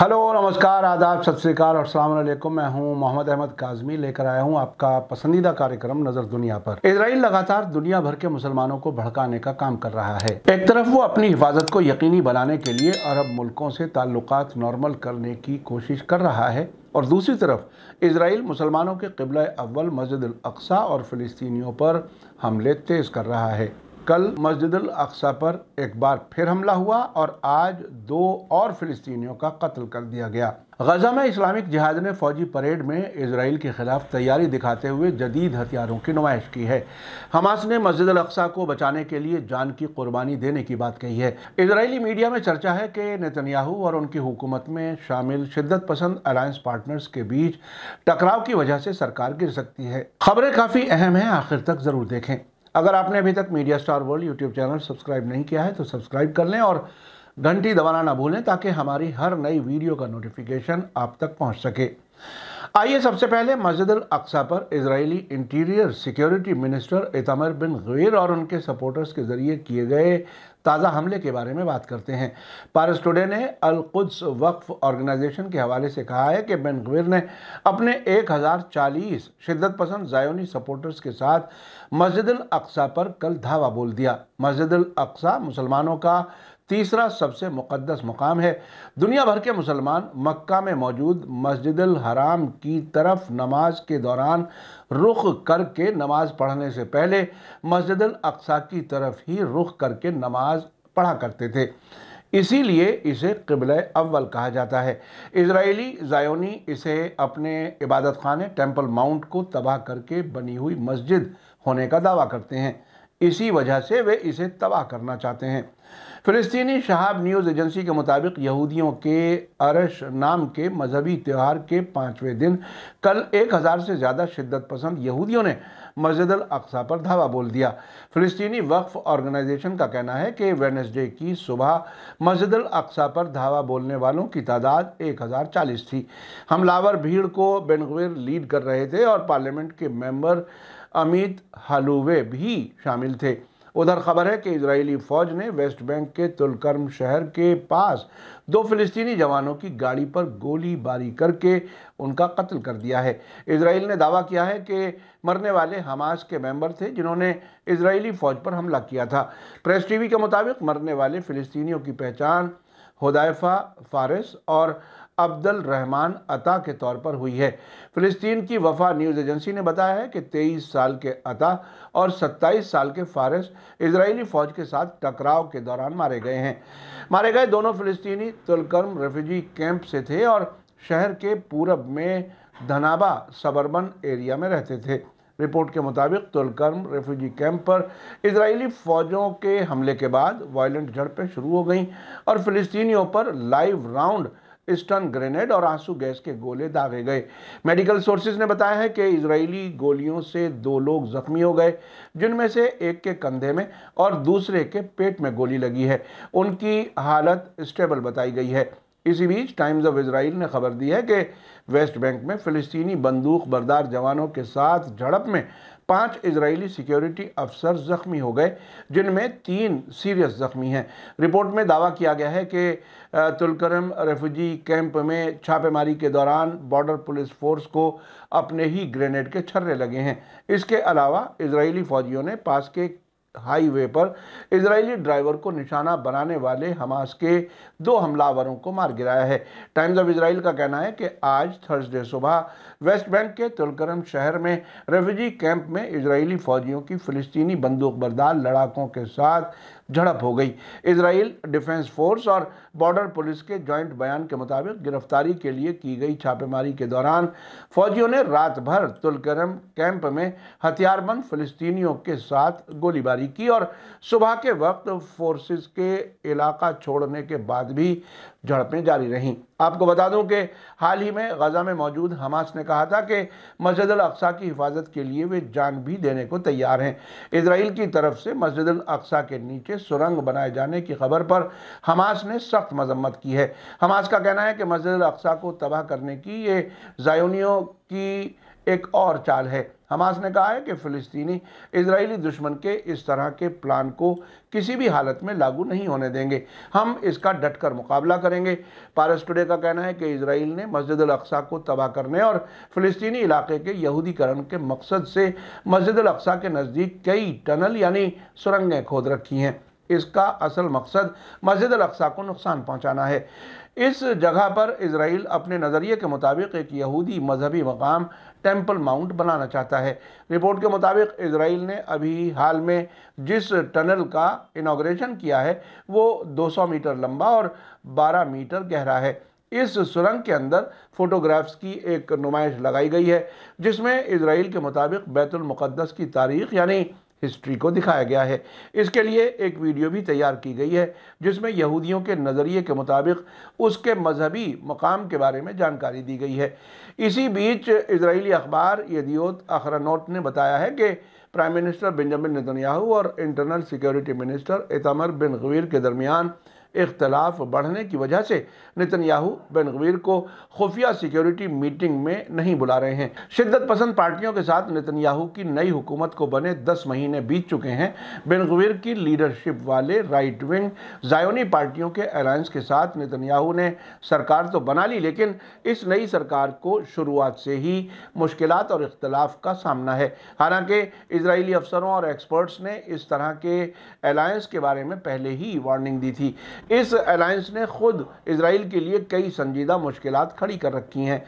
hello नमस्कार आदाब सत श्रीकाल और सलामकुम मैं हूं मोहम्मद अहमद काजमी लेकर आया हूं आपका पसंदीदा कार्यक्रम नजर दुनिया पर इसराइल लगातार दुनिया भर के मुसलमानों को भड़काने का काम कर रहा है एक तरफ वो अपनी हिफाजत को यकीनी बनाने के लिए अरब मुल्कों से ताल्लुकात नॉर्मल करने की कोशिश कर रहा है और दूसरी तरफ इसराइल मुसलमानों के कबला अव्वल मस्जिद अक्सा और फ़लस्तियों पर हमले तेज़ कर रहा है कल मस्जिद अक्सा पर एक बार फिर हमला हुआ और आज दो और फिलिस्तीनियों का कत्ल कर दिया गया गजा में इस्लामिक जिहाद ने फौजी परेड में इसराइल के खिलाफ तैयारी दिखाते हुए जदीद हथियारों की नुमाइश की है हमास ने मस्जिद अक्सा को बचाने के लिए जान की कुर्बानी देने की बात कही है इसराइली मीडिया में चर्चा है कि नेतन्याहू और उनकी हुकूमत में शामिल शिद्दत पसंद अलायंस पार्टनर्स के बीच टकराव की वजह से सरकार गिर सकती है खबरें काफ़ी अहम है आखिर तक ज़रूर देखें अगर आपने अभी तक Media Star World YouTube channel subscribe नहीं किया है तो सब्सक्राइब कर लें और घंटी दबाना ना भूलें ताकि हमारी हर नई वीडियो का नोटिफिकेशन आप तक पहुंच सके आइए सबसे पहले मस्जिद अक्सा पर इसराइली interior security minister Itamar Ben Gvir और उनके सपोर्टर्स के ज़रिए किए गए ताज़ा हमले के बारे में बात करते हैं पारस टुडे ने अलकुद्स वक्फ ऑर्गेनाइजेशन के हवाले से कहा है कि बिन गैर ने अपने 1040 शिद्दत पसंद जायोनी सपोर्टर्स के साथ मस्जिद अक्सा पर कल धावा बोल दिया मस्जिद अक्सा मुसलमानों का तीसरा सबसे मुक़दस मुकाम है दुनिया भर के मुसलमान मक्का में मौजूद मस्जिद हराम की तरफ नमाज के दौरान रुख करके नमाज पढ़ने से पहले मस्जिद अक्सा की तरफ ही रुख करके नमाज पढ़ा करते थे इसीलिए इसे कबल अव्वल कहा जाता है इसराइली जायोनी इसे अपने इबादत खाने टेम्पल माउंट को तबाह करके बनी हुई मस्जिद होने का दावा करते हैं इसी वजह से वे इसे तबाह करना चाहते हैं फ़िलिस्तीनी शहाब न्यूज़ एजेंसी के मुताबिक यहूदियों के अरश नाम के मजहबी त्यौहार के पाँचवें दिन कल एक हज़ार से ज़्यादा शिद्दत पसंद यहूदियों ने मस्जिद अकसा पर धावा बोल दिया फ़लस्तनी वक्फ ऑर्गेनाइजेशन का कहना है कि वेनसडे की सुबह मस्जिद अकसा पर धावा बोलने वालों की तादाद एक हज़ार चालीस थी हमलावर भीड़ को बेनगवेर लीड कर रहे थे और पार्लियामेंट के मेम्बर अमित हलुवे भी शामिल थे उधर खबर है कि इजरायली फौज ने वेस्ट बैंक के तुलकर्म शहर के पास दो फिलिस्तीनी जवानों की गाड़ी पर गोलीबारी करके उनका कत्ल कर दिया है इसराइल ने दावा किया है कि मरने वाले हमास के मेंबर थे जिन्होंने इजरायली फौज पर हमला किया था प्रेस टीवी के मुताबिक मरने वाले फिलिस्तीनियों की पहचान हदायफ़ा फारिस और अब्दुल रहमान अता के तौर पर हुई है फ़िलिस्तीन की वफा न्यूज़ एजेंसी ने बताया है कि 23 साल के अता और 27 साल के फारस इजरायली फ़ौज के साथ टकराव के दौरान मारे गए हैं मारे गए दोनों फ़िलिस्तीनी तुलकर्म रेफ्यूजी कैंप से थे और शहर के पूरब में धनाबा सबरबन एरिया में रहते थे रिपोर्ट के मुताबिक तुलकर्म रेफ्यूजी कैंप पर इजरायली फ़ौजों के हमले के बाद वायलेंट झड़पें शुरू हो गईं और फ़िलिस्तीनियों पर लाइव राउंड स्टन ग्रेनेड और आंसू गैस के गोले दागे गए मेडिकल सोर्सेज ने बताया है कि इजरायली गोलियों से दो लोग जख्मी हो गए जिनमें से एक के कंधे में और दूसरे के पेट में गोली लगी है उनकी हालत स्टेबल बताई गई है इसी बीच टाइम्स ऑफ इसराइल ने खबर दी है कि वेस्ट बैंक में फ़िलिस्तीनी बंदूक बरदार जवानों के साथ झड़प में पांच इजरायली सिक्योरिटी अफसर जख्मी हो गए जिनमें तीन सीरियस जख्मी हैं रिपोर्ट में दावा किया गया है कि तुलकरम रेफ्यूजी कैंप में छापेमारी के दौरान बॉर्डर पुलिस फोर्स को अपने ही ग्रेनेड के छर्रे लगे हैं इसके अलावा इजरायली फौजियों ने पास के हाईवे पर इजरायली ड्राइवर को निशाना बनाने वाले हमास के दो हमलावरों को मार गिराया है टाइम्स ऑफ इसराइल का कहना है कि आज थर्सडे सुबह वेस्ट बैंक के तुलकरम शहर में रेफ्यूजी कैंप में इजरायली फौजियों की फिलिस्तीनी बंदूकबरदार लड़ाकों के साथ झड़प हो गई इसराइल डिफेंस फोर्स और बॉर्डर पुलिस के जॉइंट बयान के मुताबिक गिरफ्तारी के लिए की गई छापेमारी के दौरान फौजियों ने रात भर तुलकरम कैंप में हथियारबंद फिलिस्तीनियों के साथ गोलीबारी की और सुबह के वक्त फोर्सेस के इलाका छोड़ने के बाद भी झड़पें जारी रहीं आपको बता दूं कि हाल ही में गज़ा में मौजूद हमास ने कहा था कि मस्जिद अल-अक्सा की हिफाजत के लिए वे जान भी देने को तैयार हैं इसराइल की तरफ से मस्जिद अकसा अक्सा के नीचे सुरंग बनाए जाने की खबर पर हमास ने सख्त मजम्मत की है हमास का कहना है कि मस्जिद अल-अक्सा को तबाह करने की ये जायोनियों की एक और चाल है हमास ने कहा है कि फ़िलिस्तीनी इसराइली दुश्मन के इस तरह के प्लान को किसी भी हालत में लागू नहीं होने देंगे हम इसका डटकर मुकाबला करेंगे पारस टुडे का कहना है कि इसराइल ने मस्जिद अक्सा को तबाह करने और फ़िलिस्तीनी इलाके के यहूदीकरण के मकसद से मस्जिद अक्सा के नज़दीक कई टनल यानी सुरंगें खोद रखी हैं इसका असल मकसद मस्जिद अक्सा को नुकसान पहुंचाना है इस जगह पर इसराइल अपने नज़रिए के मुताबिक एक यहूदी मजहबी मकाम टेम्पल माउंट बनाना चाहता है रिपोर्ट के मुताबिक इसराइल ने अभी हाल में जिस टनल का इनाग्रेशन किया है वो 200 मीटर लंबा और 12 मीटर गहरा है इस सुरंग के अंदर फ़ोटोग्राफ्स की एक नुमाइश लगाई गई है जिसमें इसराइल के मुताबिक बैतुलमक़दस की तारीख यानी हिस्ट्री को दिखाया गया है इसके लिए एक वीडियो भी तैयार की गई है जिसमें यहूदियों के नज़रिए के मुताबिक उसके मजहबी मकाम के बारे में जानकारी दी गई है इसी बीच इसराइली अखबार यदियोत अखरानोट ने बताया है कि प्राइम मिनिस्टर बेंजामिन नेतन्याहू और internal security minister Itamar Ben Gvir के दरमियान इख्तलाफ बढ़ने की वजह से नितनयाहू बेनगवीर को खुफिया सिक्योरिटी मीटिंग में नहीं बुला रहे हैं शिद्दत पसंद पार्टियों के साथ नितनयाहू की नई हुकूमत को बने दस महीने बीत चुके हैं बेनगवीर की लीडरशिप वाले राइट विंग जायोनी पार्टियों के अलायंस के साथ नितनयाहू ने सरकार तो बना ली लेकिन इस नई सरकार को शुरुआत से ही मुश्किल और इख्तलाफ का सामना है हालांकि इसराइली अफसरों और एक्सपर्ट्स ने इस तरह के अलायंस के बारे में पहले ही वार्निंग दी थी इस अलायंस ने खुद इसराइल के लिए कई संजीदा मुश्किल खड़ी कर रखी हैं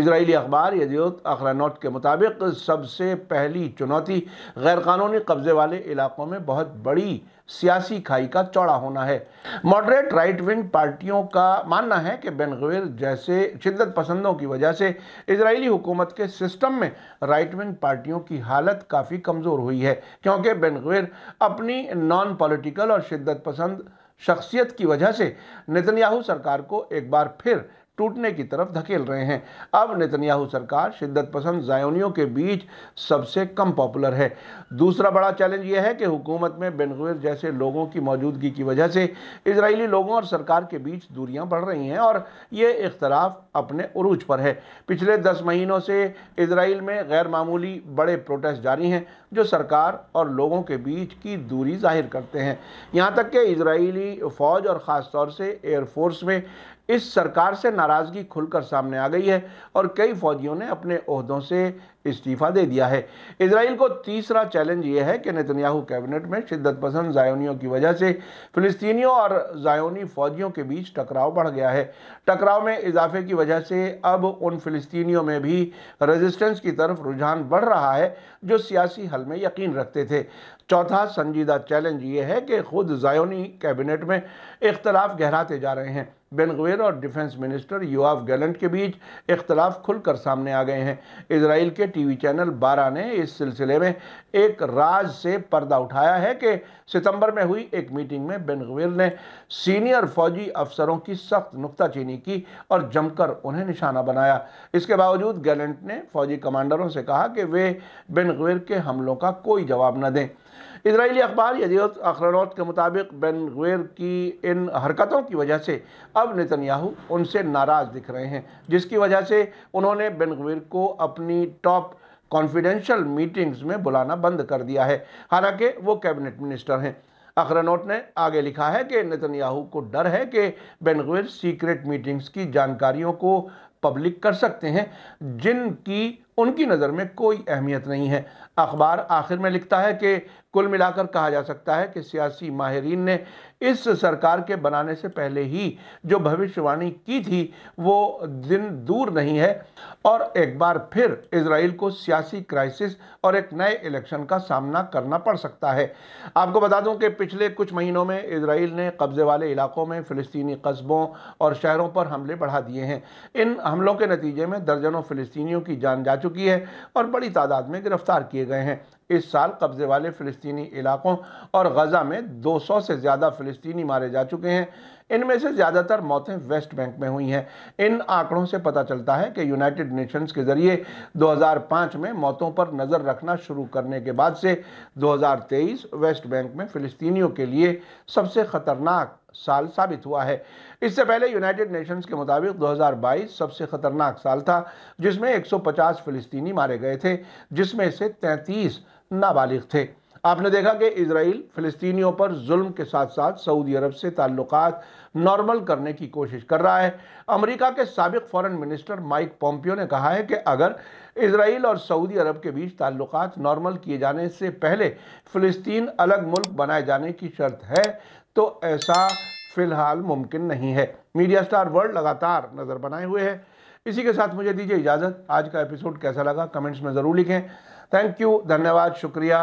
इसराइली अखबार यदियोत अखरानोट के मुताबिक सबसे पहली चुनौती गैरकानूनी कब्ज़े वाले इलाकों में बहुत बड़ी सियासी खाई का चौड़ा होना है मॉडरेट राइट विंग पार्टियों का मानना है कि बेनगवेर जैसे शिद्दत पसंदों की वजह से इसराइली हुकूमत के सिस्टम में राइट विंग पार्टियों की हालत काफ़ी कमज़ोर हुई है क्योंकि बेनगवेर अपनी नॉन पॉलिटिकल और शिद्दत पसंद शख्सियत की वजह से नेतन्याहू सरकार को एक बार फिर टूटने की तरफ धकेल रहे हैं अब नेतन्याहू सरकार शिद्दत पसंद जायोनियों के बीच सबसे कम पॉपुलर है दूसरा बड़ा चैलेंज यह है कि हुकूमत में बेनगुर जैसे लोगों की मौजूदगी की वजह से इसराइली लोगों और सरकार के बीच दूरियां बढ़ रही हैं और ये इख्तराफ अपने अरूज पर है पिछले दस महीनों से इसराइल में गैर मामूली बड़े प्रोटेस्ट जारी हैं जो सरकार और लोगों के बीच की दूरी जाहिर करते हैं यहाँ तक कि इसराइली फ़ौज और ख़ास तौर से एयरफोर्स में इस सरकार से नाराज़गी खुलकर सामने आ गई है और कई फौजियों ने अपने अहदों से इस्तीफ़ा दे दिया है इसराइल को तीसरा चैलेंज यह है कि नेतन्याहू कैबिनेट में शिद्दत पसंद जायोनियों की वजह से फ़िलिस्तीनियों और जायोनी फौजियों के बीच टकराव बढ़ गया है टकराव में इजाफे की वजह से अब उन फ़िलिस्तीनियों में भी रेजिस्टेंस की तरफ रुझान बढ़ रहा है जो सियासी हल में यकीन रखते थे चौथा संजीदा चैलेंज ये है कि खुद जायोनी कैबिनेट में इख्तलाफ गहराते जा रहे हैं बेनगवेर और डिफेंस मिनिस्टर युवाफ गैलेंट के बीच इख्तलाफ खुलकर सामने आ गए हैं इसराइल के टीवी चैनल बारह ने इस सिलसिले में एक राज से पर्दा उठाया है कि सितंबर में हुई एक मीटिंग में बेनगवेर ने सीनियर फौजी अफसरों की सख्त नुकताचीनी की और जमकर उन्हें निशाना बनाया इसके बावजूद गैलेंट ने फौजी कमांडरों से कहा कि वे बेनगवेर के हमलों का कोई जवाब न दें इसराइली अखबार यदियत अखरनौत के मुताबिक बेन गुर की इन हरकतों की वजह से अब नेतन्याहू उनसे नाराज़ दिख रहे हैं जिसकी वजह से उन्होंने बेन गुर को अपनी टॉप कॉन्फिडेंशियल मीटिंग्स में बुलाना बंद कर दिया है हालांकि वो कैबिनेट मिनिस्टर हैं अखरनौत ने आगे लिखा है कि नेतन्याहू को डर है कि बेनगुर सीक्रेट मीटिंग्स की जानकारियों को पब्लिक कर सकते हैं जिनकी उनकी नज़र में कोई अहमियत नहीं है अखबार आखिर में लिखता है कि कुल मिलाकर कहा जा सकता है कि सियासी माहरीन ने इस सरकार के बनाने से पहले ही जो भविष्यवाणी की थी वो दिन दूर नहीं है और एक बार फिर इसराइल को सियासी क्राइसिस और एक नए इलेक्शन का सामना करना पड़ सकता है आपको बता दूं कि पिछले कुछ महीनों में इसराइल ने कब्ज़े वाले इलाकों में फ़िलिस्तीनी कस्बों और शहरों पर हमले बढ़ा दिए हैं इन हमलों के नतीजे में दर्जनों फ़िलिस्तीनियों की जान जा चुकी है और बड़ी तादाद में गिरफ़्तार किए गए हैं इस साल कब्ज़े वाले फ़लस्तनी इलाकों और गज़ा में 200 से ज़्यादा फ़लस्तनी मारे जा चुके हैं इनमें से ज़्यादातर मौतें वेस्ट बैंक में हुई हैं इन आंकड़ों से पता चलता है कि यूनाइटेड नेशंस के ज़रिए 2005 में मौतों पर नज़र रखना शुरू करने के बाद से 2023 वेस्ट बैंक में फ़िलिस्तीनियों के लिए सबसे ख़तरनाक साल साबित हुआ है इससे पहले यूनाइटेड नेशंस के मुताबिक 2022 सबसे खतरनाक साल था जिसमें 150 फ़िलिस्तीनी मारे गए थे जिसमें से 33 नाबालिग थे आपने देखा कि इसराइल फ़लस्तीनियों पर जुल्म के साथ साथ सऊदी अरब से ताल्लुक नॉर्मल करने की कोशिश कर रहा है अमेरिका के सबक फ़ॉरन मिनिस्टर माइक पॉम्पियो ने कहा है कि अगर इसराइल और सऊदी अरब के बीच ताल्लुक नॉर्मल किए जाने से पहले फ़लस्तीन अलग मुल्क बनाए जाने की शर्त है तो ऐसा फ़िलहाल मुमकिन नहीं है मीडिया स्टार वर्ल्ड लगातार नज़र बनाए हुए है इसी के साथ मुझे दीजिए इजाज़त आज का एपिसोड कैसा लगा कमेंट्स में ज़रूर लिखें थैंक यू धन्यवाद शुक्रिया